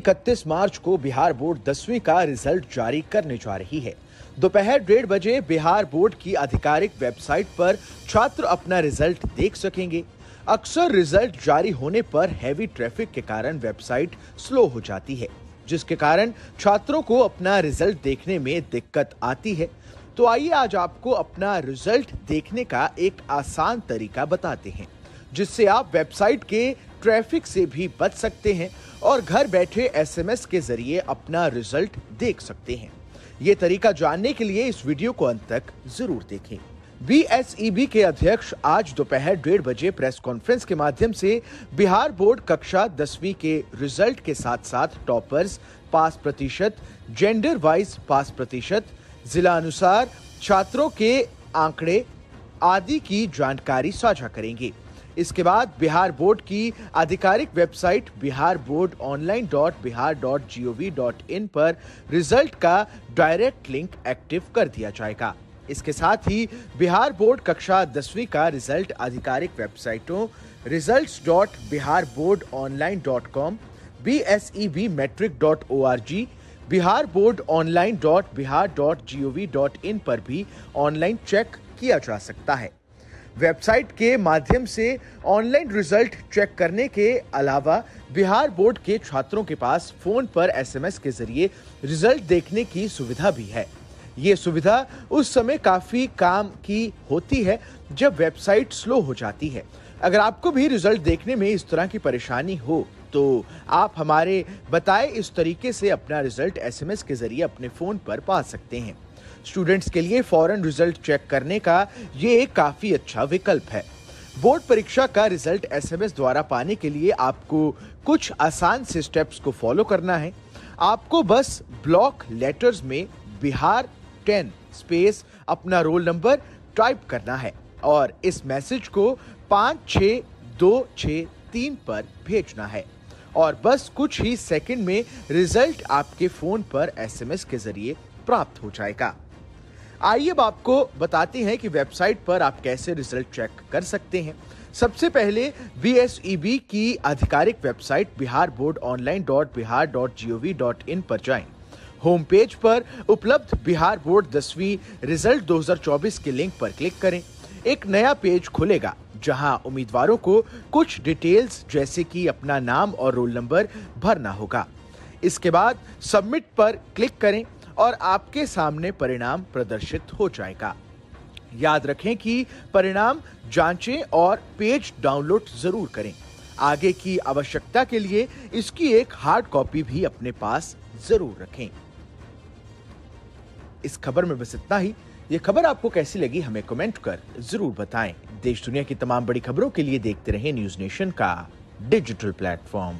इकतीस मार्च को बिहार बोर्ड दसवीं का रिजल्ट जारी करने जा रही है दोपहर डेढ़ बजे बिहार बोर्ड की आधिकारिक वेबसाइट पर छात्र अपना रिजल्ट देख सकेंगे अक्सर रिजल्ट जारी होने पर हैवी ट्रैफिक के कारण वेबसाइट स्लो हो जाती है जिसके कारण छात्रों को अपना रिजल्ट देखने में दिक्कत आती है तो आइए आज आपको अपना रिजल्ट देखने का एक आसान तरीका बताते हैं जिससे आप वेबसाइट के ट्रैफिक से भी बच सकते हैं और घर बैठे एसएमएस के जरिए अपना रिजल्ट देख सकते हैं ये तरीका जानने के लिए इस वीडियो को अंत तक जरूर देखें बीएसईबी e के अध्यक्ष आज दोपहर डेढ़ बजे प्रेस कॉन्फ्रेंस के माध्यम से बिहार बोर्ड कक्षा दसवीं के रिजल्ट के साथ साथ टॉपर्स पास प्रतिशत जेंडर वाइज पास प्रतिशत जिला अनुसार छात्रों के आंकड़े आदि की जानकारी साझा करेंगे इसके बाद बिहार बोर्ड की आधिकारिक website Bihar board online dot Bihar dot G O V dot in पर रिजल्ट का डायरेक्ट लिंक एक्टिव कर दिया जाएगा इसके साथ ही बिहार बोर्ड कक्षा दसवीं का रिजल्ट आधिकारिक वेबसाइटों result e dot Bihar board online dot com B S E B matric dot O R G Bihar board online dot Bihar dot G O V dot in पर भी ऑनलाइन चेक किया जा सकता है वेबसाइट के माध्यम से ऑनलाइन रिजल्ट चेक करने के अलावा बिहार बोर्ड के छात्रों के पास फोन पर एसएमएस के जरिए रिजल्ट देखने की सुविधा भी है ये सुविधा उस समय काफी काम की होती है जब वेबसाइट स्लो हो जाती है अगर आपको भी रिजल्ट देखने में इस तरह की परेशानी हो तो आप हमारे बताए इस तरीके से अपना रिजल्ट एसएमएस के जरिए अपने फ़ोन पर पा सकते हैं स्टूडेंट्स के लिए फॉरन रिजल्ट चेक करने का ये एक काफ़ी अच्छा विकल्प है बोर्ड परीक्षा का रिजल्ट एसएमएस द्वारा पाने के लिए आपको कुछ आसान से स्टेप्स को फॉलो करना है आपको बस ब्लॉक लेटर्स में बिहार टेन स्पेस अपना रोल नंबर टाइप करना है और इस मैसेज को पाँच छ दो छ तीन पर भेजना है और बस कुछ ही सेकंड में रिजल्ट आपके फोन पर एसएमएस के जरिए प्राप्त हो जाएगा आइए अब आपको बताते हैं कि वेबसाइट पर आप कैसे रिजल्ट चेक कर सकते हैं सबसे पहले बी e की आधिकारिक website Bihar board online dot Bihar dot G O V dot in पर जाए होम पेज पर उपलब्ध बिहार बोर्ड दसवीं रिजल्ट 2024 के लिंक पर क्लिक करें एक नया पेज खुलेगा जहां उम्मीदवारों को कुछ डिटेल्स जैसे कि अपना नाम और रोल नंबर भरना होगा इसके बाद सबमिट पर क्लिक करें और आपके सामने परिणाम प्रदर्शित हो जाएगा याद रखें कि परिणाम जांचें और पेज डाउनलोड जरूर करें आगे की आवश्यकता के लिए इसकी एक हार्ड कॉपी भी अपने पास जरूर रखें इस खबर में बस इतना ही ये खबर आपको कैसी लगी हमें कमेंट कर जरूर बताएं। देश दुनिया की तमाम बड़ी खबरों के लिए देखते रहे न्यूज नेशन का डिजिटल प्लेटफॉर्म